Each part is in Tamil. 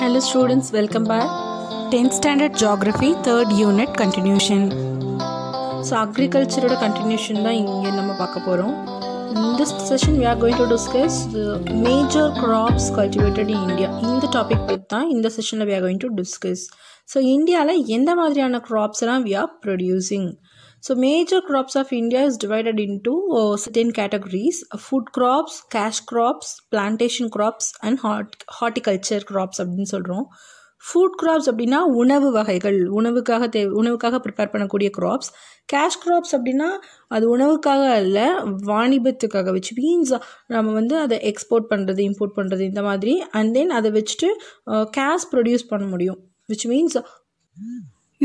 Hello students welcome back. Tenth standard geography, third unit continuation so அக்ரிகல்ச்சரோட கண்டினியூஷன் தான் இங்கே நம்ம பார்க்க போகிறோம் இந்த session we are going to discuss major crops cultivated in India இந்த டாபிக் பற்றி தான் இந்த செஷனில் we are going to discuss so இந்தியாவில் எந்த மாதிரியான க்ராப்ஸ் எல்லாம் we are producing so major crops of India is divided into uh, certain food crops cash crops plantation crops and crops and crops அப்படின்னு சொல்கிறோம் ஃபுட் க்ராப்ஸ் அப்படின்னா உணவு வகைகள் உணவுக்காக தே உணவுக்காக ப்ரிப்பேர் பண்ணக்கூடிய க்ராப்ஸ் கேஷ் க்ராப்ஸ் அப்படின்னா அது உணவுக்காக அல்ல வாணிபத்துக்காக வச்சு மீன்ஸ் நம்ம வந்து அதை எக்ஸ்போர்ட் பண்ணுறது இம்போர்ட் பண்ணுறது இந்த மாதிரி அண்ட் தென் அதை வச்சுட்டு கேஷ் ப்ரொடியூஸ் பண்ண முடியும் which means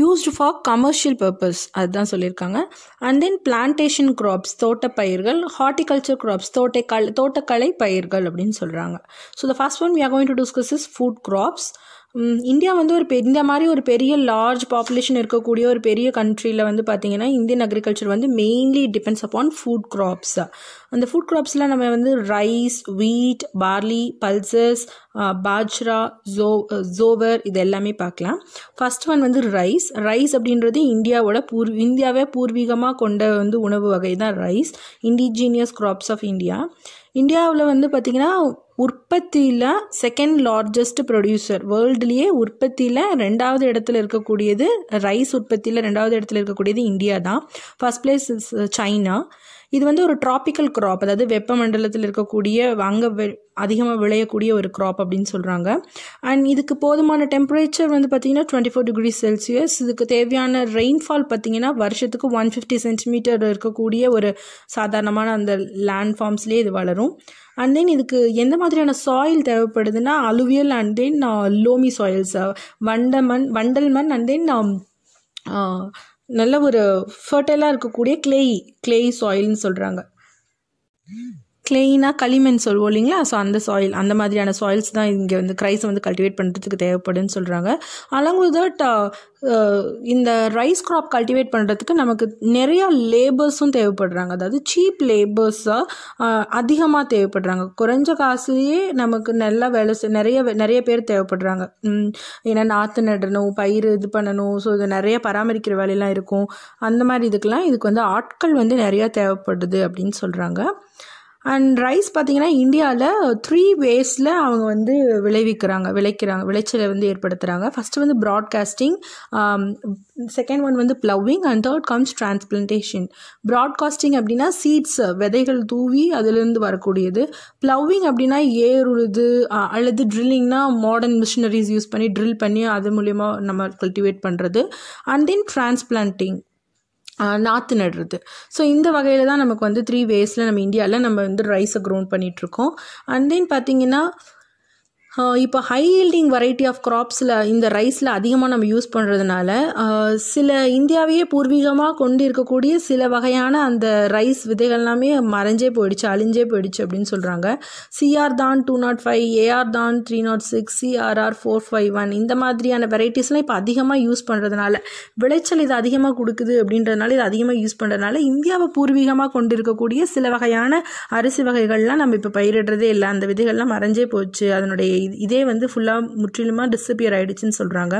used for commercial purpose அதுதான் சொல்லியிருக்காங்க அண்ட் தென் பிளான்டேஷன் க்ராப்ஸ் தோட்ட பயிர்கள் ஹார்டிகல்ச்சர் க்ராப்ஸ் தோட்டக்கல் தோட்டக்கலை பயிர்கள் அப்படின்னு சொல்கிறாங்க so the first one we are going to discuss is food crops India வந்து ஒரு பெ இந்த மாதிரி ஒரு பெரிய லார்ஜ் பாப்புலேஷன் இருக்கக்கூடிய ஒரு பெரிய கண்ட்ரியில் வந்து பார்த்திங்கன்னா இந்தியன் அக்ரிகல்ச்சர் வந்து mainly depends upon food crops அந்த ஃபுட் க்ராப்ஸில் நம்ம வந்து rice wheat barley pulses bajra ஜோ ஜோவர் இது எல்லாமே பார்க்கலாம் ஃபஸ்ட் ஒன் வந்து ரைஸ் ரைஸ் அப்படின்றது இந்தியாவோட பூர் இந்தியாவே பூர்வீகமாக கொண்ட வந்து உணவு வகை தான் rice indigenous crops of India இந்தியாவில் வந்து பார்த்திங்கன்னா உற்பத்தியில் செகண்ட் லார்ஜஸ்ட் ப்ரொடியூசர் வேர்ல்டுலேயே உற்பத்தியில் ரெண்டாவது இடத்துல இருக்கக்கூடியது ரைஸ் உற்பத்தியில் ரெண்டாவது இடத்துல இருக்கக்கூடியது இந்தியா தான் ஃபஸ்ட் பிளேஸ் இஸ் சைனா இது வந்து ஒரு டிராபிக்கல் க்ராப் அதாவது வெப்பமண்டலத்தில் இருக்கக்கூடிய அங்கே வெ அதிகமாக விளையக்கூடிய ஒரு க்ராப் அப்படின்னு சொல்கிறாங்க அண்ட் இதுக்கு போதுமான டெம்பரேச்சர் வந்து பார்த்திங்கன்னா டுவெண்ட்டி ஃபோர் டிகிரி செல்சியஸ் இதுக்கு தேவையான ரெயின்ஃபால் பார்த்திங்கன்னா வருஷத்துக்கு ஒன் ஃபிஃப்டி சென்டிமீட்டர் இருக்கக்கூடிய ஒரு சாதாரணமான அந்த லேண்ட் ஃபார்ம்ஸ்லேயே இது வளரும் அண்ட் தென் இதுக்கு எந்த மாதிரியான சாயில் தேவைப்படுதுன்னா alluvial and then loamy soils வண்டமண் வண்டல் மண் அண்ட் தென் நல்ல ஒரு ஃபர்டைலாக இருக்கக்கூடிய கிளேயி கிளேயி சாயில்னு சொல்கிறாங்க கிளைனாக களிமண் சொல்வோம் இல்லைங்களா ஸோ அந்த சாயில் அந்த மாதிரியான சாயில்ஸ் தான் இங்கே வந்து கிரைஸ் வந்து கல்டிவேட் பண்ணுறதுக்கு தேவைப்படுன்னு சொல்கிறாங்க along with that uh, uh, இந்த ரைஸ் க்ராப் கல்டிவேட் பண்ணுறதுக்கு நமக்கு நிறையா லேபர்ஸும் தேவைப்படுறாங்க அதாவது சீப் லேபர்ஸாக அதிகமாக தேவைப்படுறாங்க குறைஞ்ச காசுலேயே நமக்கு நல்லா வேலை நிறைய நிறைய பேர் தேவைப்படுறாங்க ஏன்னா நாற்று நடணும் பயிர் இது பண்ணணும் ஸோ இது நிறைய பராமரிக்கிற வேலையெல்லாம் இருக்கும் அந்த மாதிரி இதுக்கெல்லாம் இதுக்கு வந்து ஆட்கள் வந்து நிறையா தேவைப்படுது அப்படின்னு சொல்கிறாங்க அண்ட் ரைஸ் பார்த்திங்கன்னா இந்தியாவில் த்ரீ வேஸில் அவங்க வந்து விளைவிக்கிறாங்க விளைக்கிறாங்க விளைச்சலை வந்து ஏற்படுத்துகிறாங்க ஃபஸ்ட்டு வந்து ப்ராட்காஸ்டிங் செகண்ட் ஒன் வந்து ploughing and third comes transplantation broadcasting அப்படின்னா சீட்ஸ் விதைகள் தூவி அதுலேருந்து வரக்கூடியது ப்ளவ்விங் அப்படின்னா ஏர் உழுது அல்லது ட்ரில்லிங்னா மாடர்ன் மிஷினரிஸ் யூஸ் பண்ணி ட்ரில் பண்ணி அது மூலயமா நம்ம கல்டிவேட் பண்ணுறது அண்ட் தென் டிரான்ஸ்பிளான்டிங் நாற்று நடுறது ஸோ இந்த வகையில் தான் நமக்கு வந்து த்ரீ வேஸில் நம்ம இந்தியாவில் நம்ம வந்து ரைஸை க்ரோன் பண்ணிகிட்ருக்கோம் அண்ட் தென் பார்த்திங்கன்னா இப்போ ஹை ஈல்டிங் வெரைட்டி ஆஃப் க்ராப்ஸில் இந்த ரைஸில் அதிகமாக நம்ம யூஸ் பண்ணுறதுனால சில இந்தியாவையே பூர்வீகமாக கொண்டு இருக்கக்கூடிய சில வகையான அந்த ரைஸ் விதைகள் எல்லாமே மறைஞ்சே போயிடுச்சு அழிஞ்சே போயிடுச்சு அப்படின்னு சொல்கிறாங்க சிஆர் தான் டூ நாட் ஃபைவ் ஏஆர் தான் three nought six CRR four five one இந்த மாதிரியான வெரைட்டிஸ்லாம் இப்போ அதிகமாக யூஸ் பண்ணுறதுனால விளைச்சல் இது அதிகமாக கொடுக்குது அப்படின்றதுனால இது அதிகமாக யூஸ் பண்ணுறதுனால இந்தியாவை பூர்வீகமாக கொண்டு இருக்கக்கூடிய சில வகையான அரிசி வகைகள்லாம் நம்ம இப்போ பயிரிடுறதே இல்லை அந்த விதைகள்லாம் மறைஞ்சே போச்சு அதனுடைய இதே வந்து ஃபுல்லாக முற்றிலுமாக டிஸப்பியர் ஆகிடுச்சின்னு சொல்கிறாங்க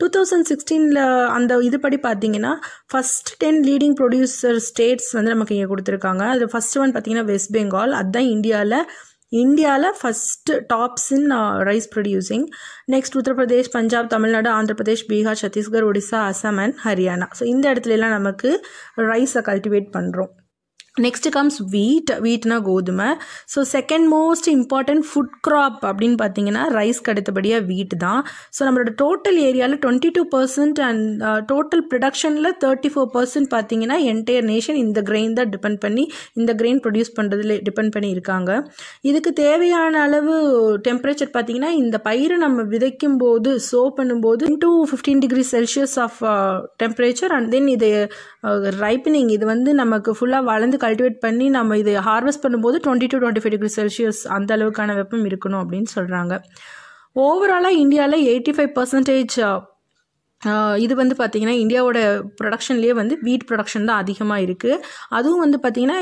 டூ தௌசண்ட் சிக்ஸ்டீனில் அந்த இது படி பார்த்தீங்கன்னா first ten leading producer states வந்து நமக்கு இங்கே கொடுத்துருக்காங்க அதில் ஃபஸ்ட் ஒன் பார்த்தீங்கன்னா வெஸ்ட் பெங்கால் அதுதான் இந்தியாவில் இந்தியாவில் first tops in rice producing next Uttar Pradesh Punjab Tamil Nadu Andhra Pradesh Bihar Chhattisgarh Odisha Assam and Haryana so இந்த இடத்துலலாம் நமக்கு ரைஸை கல்டிவேட் பண்ணுறோம் நெக்ஸ்ட் கம்ஸ் வீட் வீட்னா கோதுமை so second most important food crop அப்படின்னு பார்த்தீங்கன்னா ரைஸ்க்கு அடுத்தபடியாக வீட் தான் ஸோ நம்மளோட டோட்டல் ஏரியாவில் twenty two percent and total ப்ரொடக்ஷனில் தேர்ட்டி ஃபோர் பர்சன்ட் பார்த்தீங்கன்னா என்டையர் நேஷன் இந்த கிரெயின் தான் டிபெண்ட் பண்ணி இந்த கிரெயின் ப்ரொடியூஸ் பண்ணுறதுல டிபெண்ட் பண்ணி இருக்காங்க இதுக்கு தேவையான அளவு டெம்பரேச்சர் பார்த்தீங்கன்னா இந்த பயிரை நம்ம விதைக்கும் போது சோ பண்ணும்போது two fifteen degree celsius of temperature and then இது ரைப்பனிங் uh, இது வந்து நமக்கு ஃபுல்லாக வளர்ந்து கல்டிவேட் பண்ணி நம்ம இது ஹார்வெஸ்ட் பண்ணும்போது twenty to twenty five degree celsius அந்த அளவுக்கான வெப்பம் இருக்கணும் அப்படின்னு சொல்கிறாங்க ஓவராலாக இந்தியாவில் எயிட்டி ஃபைவ் பர்சன்டேஜ் இது வந்து பார்த்திங்கன்னா இந்தியாவோட ப்ரொடக்ஷன்லேயே வந்து வீட் ப்ரொடக்ஷன் தான் அதிகமாக இருக்குது அதுவும் வந்து பார்த்திங்கன்னா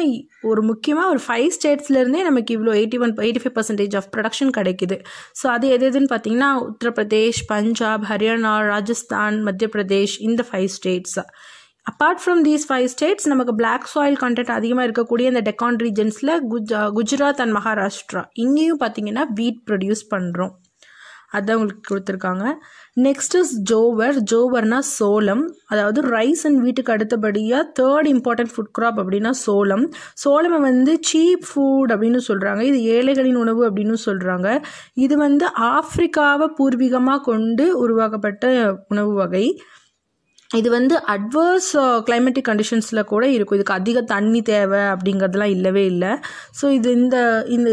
ஒரு முக்கியமாக ஒரு ஃபைவ் ஸ்டேட்ஸ்லேருந்தே நமக்கு இவ்வளோ eighty one eighty five percentage of production கிடைக்குது ஸோ அது எது எதுன்னு பார்த்திங்கன்னா உத்தரப்பிரதேஷ் பஞ்சாப் ஹரியானா ராஜஸ்தான் மத்திய பிரதேஷ் இந்த five states apart from these five states நமக்கு பிளாக் சாயில் கண்டென்ட் அதிகமாக இருக்கக்கூடிய இந்த டெக்கான் ரீஜன்ஸில் குஜ் குஜராத் அண்ட் மகாராஷ்டிரா இங்கேயும் பார்த்தீங்கன்னா வீட் ப்ரொடியூஸ் பண்ணுறோம் அதுதான் உங்களுக்கு கொடுத்துருக்காங்க நெக்ஸ்ட் இஸ் ஜோவர் ஜோவர்னா சோளம் அதாவது ரைஸ் அண்ட் வீட்டுக்கு அடுத்தபடியாக தேர்ட் இம்பார்ட்டன்ட் ஃபுட் கிராப் அப்படின்னா சோளம் சோளமை வந்து சீப் ஃபுட் அப்படின்னு சொல்கிறாங்க இது ஏழைகளின் உணவு அப்படின்னு சொல்கிறாங்க இது வந்து ஆப்ரிக்காவை பூர்வீகமாக கொண்டு உருவாக்கப்பட்ட உணவு வகை இது வந்து அட்வர்ஸ் கிளைமேட்டிக் கண்டிஷன்ஸில் கூட இருக்கும் இதுக்கு அதிக தண்ணி தேவை அப்படிங்கிறதுலாம் இல்லவே இல்லை ஸோ இது இந்த இந்த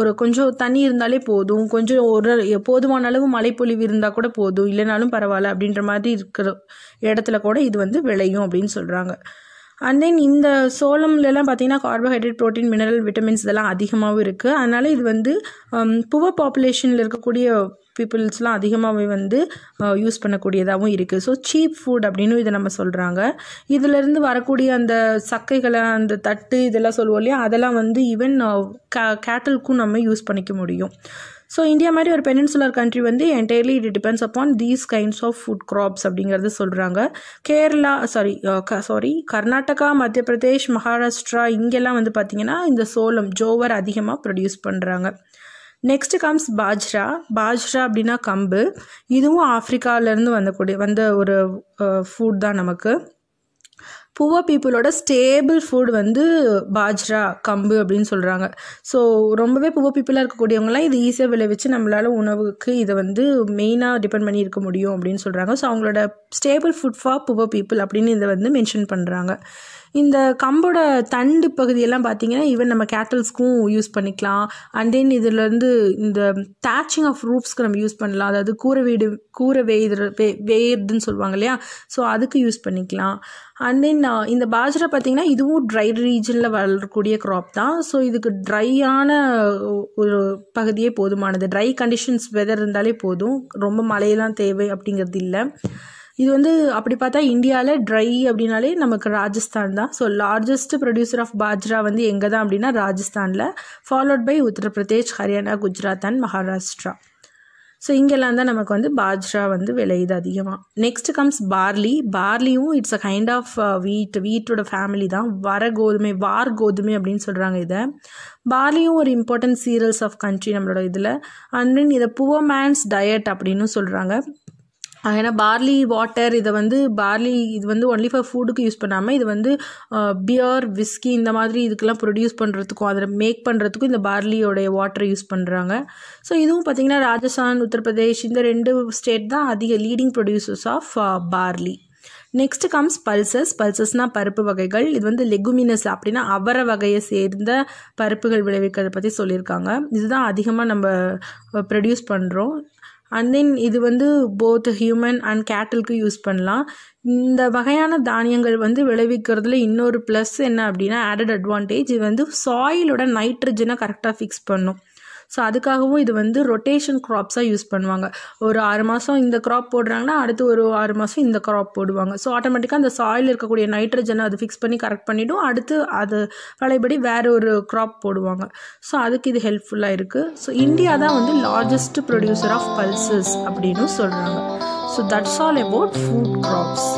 ஒரு கொஞ்சம் தண்ணி இருந்தாலே போதும் கொஞ்சம் ஒரு போதுமான அளவு மழைப்பொழிவு இருந்தால் கூட போதும் இல்லைனாலும் பரவாயில்ல அப்படின்ற மாதிரி இருக்கிற இடத்துல கூட இது வந்து விளையும் அப்படின்னு சொல்கிறாங்க அண்ட் தென் இந்த சோளம்லலாம் பார்த்திங்கன்னா கார்போஹைட்ரேட் ப்ரோட்டீன் மினரல் விட்டமின்ஸ் இதெல்லாம் அதிகமாகவும் இருக்குது அதனால் இது வந்து புவர் um, பாப்புலேஷனில் இருக்கக்கூடிய பீப்புள்ஸ்லாம் அதிகமாகவே வந்து யூஸ் uh, பண்ணக்கூடியதாகவும் இருக்குது ஸோ சீப் ஃபுட் அப்படின்னு இதை நம்ம சொல்கிறாங்க இதிலேருந்து வரக்கூடிய அந்த சக்கைகளை அந்த தட்டு இதெல்லாம் சொல்லுவோம் இல்லையா அதெல்லாம் வந்து ஈவன் கே கேட்டலுக்கும் நம்ம யூஸ் பண்ணிக்க முடியும் ஸோ இந்தியா மாதிரி ஒரு பெனின்சுலர் கண்ட்ரி வந்து entirely it depends upon these kinds of food crops அப்படிங்கிறது சொல்கிறாங்க கேரளா சாரி சாரி கர்நாடகா மத்திய பிரதேஷ் மகாராஷ்டிரா இங்கெல்லாம் வந்து பார்த்திங்கன்னா இந்த சோளம் ஜோவர் அதிகமாக ப்ரொடியூஸ் பண்ணுறாங்க நெக்ஸ்ட் கம்ஸ் பாஜ்ரா பாஜ்ரா அப்படின்னா கம்பு இதுவும் ஆஃப்ரிக்காவிலேருந்து வந்தக்கூடிய வந்த ஒரு ஃபுட் uh, தான் நமக்கு புவர் பீப்புளோட ஸ்டேபிள் ஃபுட் வந்து பாஜ்ரா கம்பு அப்படின்னு சொல்கிறாங்க ஸோ ரொம்பவே புவர் பீப்புளாக இருக்கக்கூடியவங்களாம் இது ஈஸியாக விளைவிச்சு நம்மளால் உணவுக்கு இதை வந்து மெயினாக டிபெண்ட் பண்ணி இருக்க முடியும் அப்படின்னு சொல்கிறாங்க ஸோ அவங்களோட staple food for poor people அப்படின்னு இதை வந்து மென்ஷன் பண்ணுறாங்க இந்த கம்போட தண்டு பகுதியெல்லாம் பார்த்தீங்கன்னா ஈவன் நம்ம கேட்டல்ஸ்க்கும் யூஸ் பண்ணிக்கலாம் அண்ட் தென் இதுலேருந்து இந்த தேச்சிங் ஆஃப் ரூஃப்ஸ்க்கு நம்ம யூஸ் பண்ணலாம் அதாவது கூரை வீடு கூரை வேய்து வே சொல்லுவாங்க இல்லையா ஸோ அதுக்கு யூஸ் பண்ணிக்கலாம் அண்ட் தென் இந்த பாஜரா பார்த்திங்கன்னா இதுவும் ட்ரை ரீஜனில் வளரக்கூடிய க்ராப் தான் ஸோ இதுக்கு ட்ரையான ஒரு பகுதியே போதுமானது ட்ரை கண்டிஷன்ஸ் வெதர் இருந்தாலே போதும் ரொம்ப மழையெல்லாம் தேவை அப்படிங்கிறது இல்லை இது வந்து அப்படி பார்த்தா இந்தியாவில் ட்ரை அப்படின்னாலே நமக்கு ராஜஸ்தான் தான் so largest producer of bajra வந்து எங்கே தான் அப்படின்னா ராஜஸ்தானில் followed by Uttar Pradesh Haryana Gujarat and Maharashtra so இங்கெல்லாம் தான் நமக்கு வந்து பாஜ்ரா வந்து விளையுது அதிகமாக நெக்ஸ்ட் கம்ஸ் பார்லி பார்லியும் it's a kind of wheat வீட்டோட ஃபேமிலி தான் வர கோதுமை வார் கோதுமை அப்படின்னு சொல்கிறாங்க இதை பார்லியும் ஒரு இம்பார்ட்டன்ட் சீரியல்ஸ் ஆஃப் கண்ட்ரி நம்மளோட இதில் அண்ட் தென் இதை புவர் மேன்ஸ் டயட் அப்படின்னு சொல்கிறாங்க ஏன்னா பார்லி வாட்டர் இதை வந்து பார்லி இது வந்து ஒன்லி ஃபார் ஃபுட்டுக்கு யூஸ் பண்ணாமல் இது வந்து பியர் விஸ்கி இந்த மாதிரி இதுக்கெல்லாம் ப்ரொடியூஸ் பண்ணுறதுக்கும் அதில் மேக் பண்ணுறதுக்கும் இந்த பார்லியோடைய வாட்டரை யூஸ் பண்ணுறாங்க ஸோ இதுவும் பார்த்திங்கன்னா ராஜஸ்தான் உத்தரப்பிரதேஷ் இந்த ரெண்டு ஸ்டேட் தான் அதிக leading producers of barley next comes pulses பல்சஸ்னால் பருப்பு வகைகள் இது வந்து லெகுமினஸ் அப்படின்னா அவர வகையை சேர்ந்த பருப்புகள் விளைவிக்கிறத பற்றி சொல்லியிருக்காங்க இதுதான் அதிகமாக நம்ம ப்ரொடியூஸ் பண்ணுறோம் அண்ட் தென் இது வந்து போத் ஹியூமன் அண்ட் கேட்டலுக்கு யூஸ் பண்ணலாம் இந்த வகையான தானியங்கள் வந்து விளைவிக்கிறதுல இன்னொரு ப்ளஸ் என்ன அப்படின்னா ஆடட் அட்வான்டேஜ் இது வந்து சாயிலோட நைட்ரஜனை கரெக்டாக ஃபிக்ஸ் பண்ணும் ஸோ அதுக்காகவும் இது வந்து ரொட்டேஷன் க்ராப்ஸாக யூஸ் பண்ணுவாங்க ஒரு ஆறு மாதம் இந்த க்ராப் போடுறாங்கன்னா அடுத்து ஒரு ஆறு மாதம் இந்த க்ராப் போடுவாங்க ஸோ ஆட்டோமேட்டிக்காக அந்த சாயில் இருக்கக்கூடிய நைட்ரஜனை அது ஃபிக்ஸ் பண்ணி கரெக்ட் பண்ணிவிடும் அடுத்து அது பழையபடி வேறு ஒரு க்ராப் போடுவாங்க ஸோ அதுக்கு இது ஹெல்ப்ஃபுல்லாக இருக்குது ஸோ இந்தியா தான் வந்து லார்ஜஸ்ட் ப்ரொடியூசர் ஆஃப் பல்சஸ் அப்படின்னு சொல்கிறாங்க so that's all about food crops